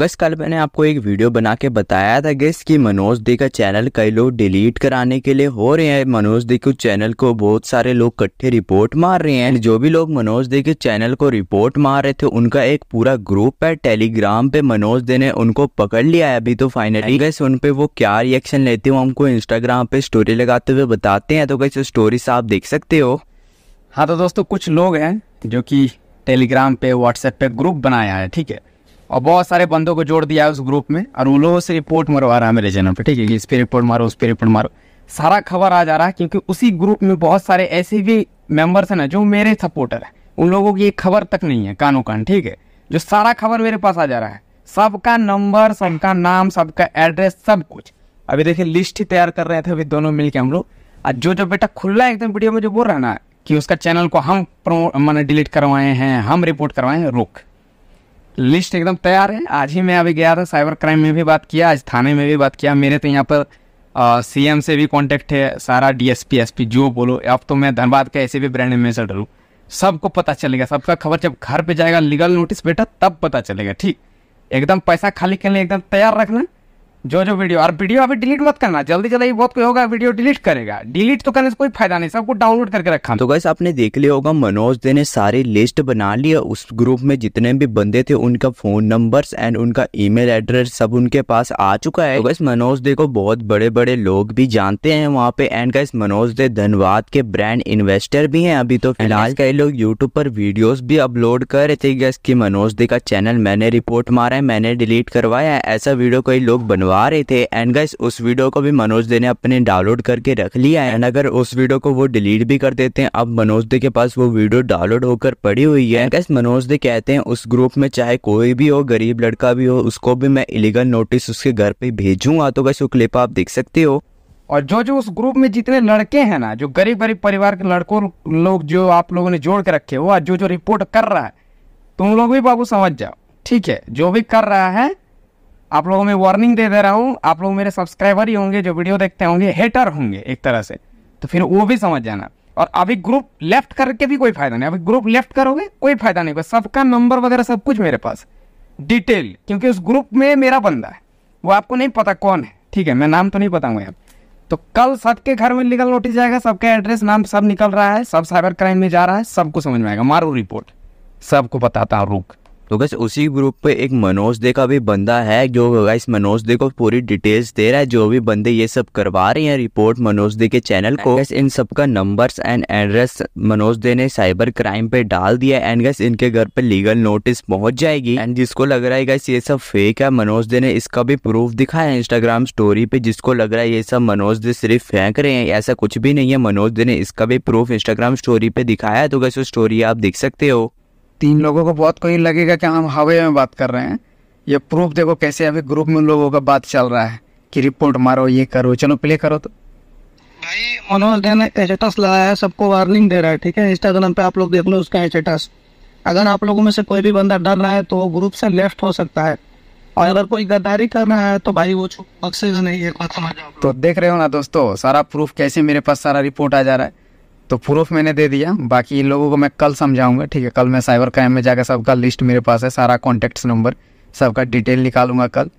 अगस्त कल मैंने आपको एक वीडियो बना के बताया था गेस कि मनोज दे का चैनल कई लोग डिलीट कराने के लिए हो रहे हैं मनोज दे के चैनल को बहुत सारे लोग कट्ठे रिपोर्ट मार रहे हैं जो भी लोग मनोज दे के चैनल को रिपोर्ट मार रहे थे उनका एक पूरा ग्रुप है टेलीग्राम पे मनोज दे ने उनको पकड़ लिया है अभी तो फाइनली गैस उन पे वो क्या रिएक्शन लेते हो हमको इंस्टाग्राम पे स्टोरी लगाते हुए बताते हैं तो गैस स्टोरी आप देख सकते हो हाँ तो दोस्तों कुछ लोग हैं जो कि टेलीग्राम पे व्हाट्सएप पे ग्रुप बनाया है ठीक है और बहुत सारे बंदों को जोड़ दिया है उस ग्रुप में और उन लोगों से रिपोर्ट मरवा रहा है मेरे चैनल पे ठीक है इस पर रिपोर्ट मारो उस पर रिपोर्ट मारो सारा खबर आ जा रहा है क्योंकि उसी ग्रुप में बहुत सारे ऐसे भी मेम्बर्स हैं ना जो मेरे सपोर्टर हैं उन लोगों की खबर तक नहीं है कानो कान ठीक है जो सारा खबर मेरे पास आ जा रहा है सबका नंबर सबका नाम सबका एड्रेस सब कुछ अभी देखिए लिस्ट ही तैयार कर रहे थे अभी दोनों मिलके हम लोग और जो जो बेटा खुला है एकदम वीडियो में जो बोल रहा है ना कि उसका चैनल को हम मैंने डिलीट करवाए हैं हम रिपोर्ट करवाए हैं रुख लिस्ट एकदम तैयार है आज ही मैं अभी गया था साइबर क्राइम में भी बात किया आज थाने में भी बात किया मेरे तो यहाँ पर सी एम से भी कॉन्टेक्ट है सारा एस पी जो बोलो अब तो मैं धनबाद का ऐसे भी ब्रांड एम्बेसडर हूँ सबको पता चलेगा सबका खबर जब घर पे जाएगा लीगल नोटिस बेटा तब पता चलेगा ठीक एकदम पैसा खाली करने एकदम तैयार रखना जो जो वीडियो और वीडियो अभी डिलीट मत करना जल्दी जल्दी बहुत कोई होगा वीडियो डिलीट करेगा डिलीट तो करने से कोई फायदा नहीं सबको डाउनलोड करके रखा तो गैस आपने देख लिया होगा मनोज दे ने सारी लिस्ट बना लिया उस ग्रुप में जितने भी बंदे थे उनका फोन नंबर एंड उनका ईमेल एड्रेस सब उनके पास आ चुका है तो गैस मनोज दे को बहुत बड़े बड़े लोग भी जानते हैं वहाँ पे एंड गैस मनोज दे धनबाद के ब्रांड इन्वेस्टर भी है अभी तो फिलहाल कई लोग यूट्यूब पर वीडियोज भी अपलोड कर रहे थे गैस की मनोज दे का चैनल मैंने रिपोर्ट मारा है मैंने डिलीट करवाया ऐसा वीडियो कई लोग बनवा करवा रहे थे एंड गाइस उस वीडियो को भी मनोज दे ने अपने डाउनलोड करके रख लिया है एंड अगर उस वीडियो को वो डिलीट भी कर देते हैं अब मनोज दे के पास वो वीडियो डाउनलोड होकर पड़ी हुई है गाइस मनोज दे कहते हैं उस ग्रुप में चाहे कोई भी हो गरीब लड़का भी हो उसको भी मैं इलीगल नोटिस उसके घर पे भेजूंगा तो गाइस वो क्लिप आप देख सकते हो और जो जो उस ग्रुप में जितने लड़के हैं ना जो गरीब गरीब परिवार के लड़कों लोग जो आप लोगों ने जोड़ के रखे हो जो जो रिपोर्ट कर रहा है तुम लोग भी बाबू समझ जाओ ठीक है जो भी कर रहा है आप लोगों में वार्निंग दे दे रहा हूँ आप लोग मेरे सब्सक्राइबर ही होंगे जो वीडियो देखते होंगे हेटर होंगे एक तरह से तो फिर वो भी समझ जाना और अभी ग्रुप लेफ्ट करके भी कोई फायदा नहीं अभी ग्रुप लेफ्ट करोगे कोई फायदा नहीं होगा सबका नंबर वगैरह सब कुछ मेरे पास डिटेल क्योंकि उस ग्रुप में मेरा बंदा है वो आपको नहीं पता कौन है ठीक है मैं नाम तो नहीं बताऊंगा अब तो कल सबके घर में लीगल नोटिस जाएगा सबका एड्रेस नाम सब निकल रहा है सब साइबर क्राइम में जा रहा है सबको समझ में आएगा मारो रिपोर्ट सबको बताता हूँ रुक तो गैस उसी ग्रुप पे एक मनोज दे का भी बंदा है जो गैस मनोज दे को पूरी डिटेल्स दे रहा है जो भी बंदे ये सब करवा रहे हैं रिपोर्ट मनोज दे के चैनल को गैस इन सबका numbers and address Manoj Dey ने साइबर क्राइम पे डाल दिया एंड गैस इनके घर पे लीगल नोटिस पहुंच जाएगी एंड जिसको लग रहा है गैस ये सब फेक है मनोज दे ने इसका भी प्रूफ दिखाया इंस्टाग्राम स्टोरी पे जिसको लग रहा है ये सब मनोज दे सिर्फ फेंक रहे हैं ऐसा कुछ भी नहीं है मनोज दे ने इसका भी प्रूफ इंस्टाग्राम स्टोरी पे दिखाया तो गैस वो स्टोरी आप देख सकते हो तीन लोगों को बहुत कहीं लगेगा कि हम हवे में बात कर रहे हैं ये प्रूफ देखो कैसे अभी ग्रुप में लोगों का बात चल रहा है कि रिपोर्ट मारो ये करो चलो प्ले करो तो भाई मनोज ने एचेटस लगाया है सबको वार्निंग दे रहा है ठीक है इंस्टाग्राम पे आप लोग देख लो उसका एचेटस अगर आप लोगों में से कोई भी बंदा डर रहा है तो ग्रुप से लेफ्ट हो सकता है और अगर कोई गद्दारी कर रहा है तो भाई वो बक्सेगा नहीं है तो देख रहे हो ना दोस्तों सारा प्रूफ कैसे मेरे पास सारा रिपोर्ट आ जा रहा है तो प्रूफ मैंने दे दिया बाकी इन लोगों को मैं कल समझाऊंगा ठीक है कल मैं साइबर क्राइम में जाकर सबका लिस्ट मेरे पास है सारा कॉन्टैक्ट्स नंबर सबका डिटेल निकालूंगा कल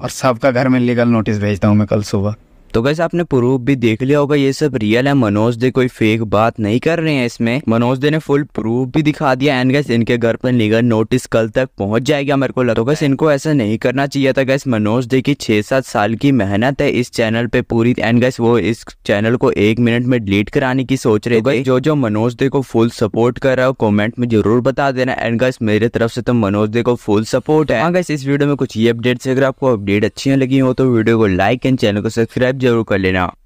और सबका घर में लीगल नोटिस भेजता हूँ मैं कल सुबह तो गैस आपने प्रूफ भी देख लिया होगा ये सब रियल है मनोज दे कोई फेक बात नहीं कर रहे हैं इसमें मनोज दे ने फुल प्रूफ भी दिखा दिया एंड गैस इनके घर पर निगर नोटिस कल तक पहुंच जाएगा मेरे को लगा तो इनको ऐसा नहीं करना चाहिए था गैस मनोज दे की छह सात साल की मेहनत है इस चैनल पे पूरी एंड गैस वो इस चैनल को एक मिनट में डिलीट कराने की सोच रहे तो थे जो जो मनोज दे को फुल सपोर्ट कर रहा हो कॉमेंट में जरूर बता देना एंड गैस मेरे तरफ से तो मनोज दे को फुल सपोर्ट है गैस हाँ इस वीडियो में कुछ ये अपडेट्स अगर आपको अपडेट अच्छी लगी हो तो वीडियो को लाइक एंड चैनल को सब्सक्राइब जरूर कर लेना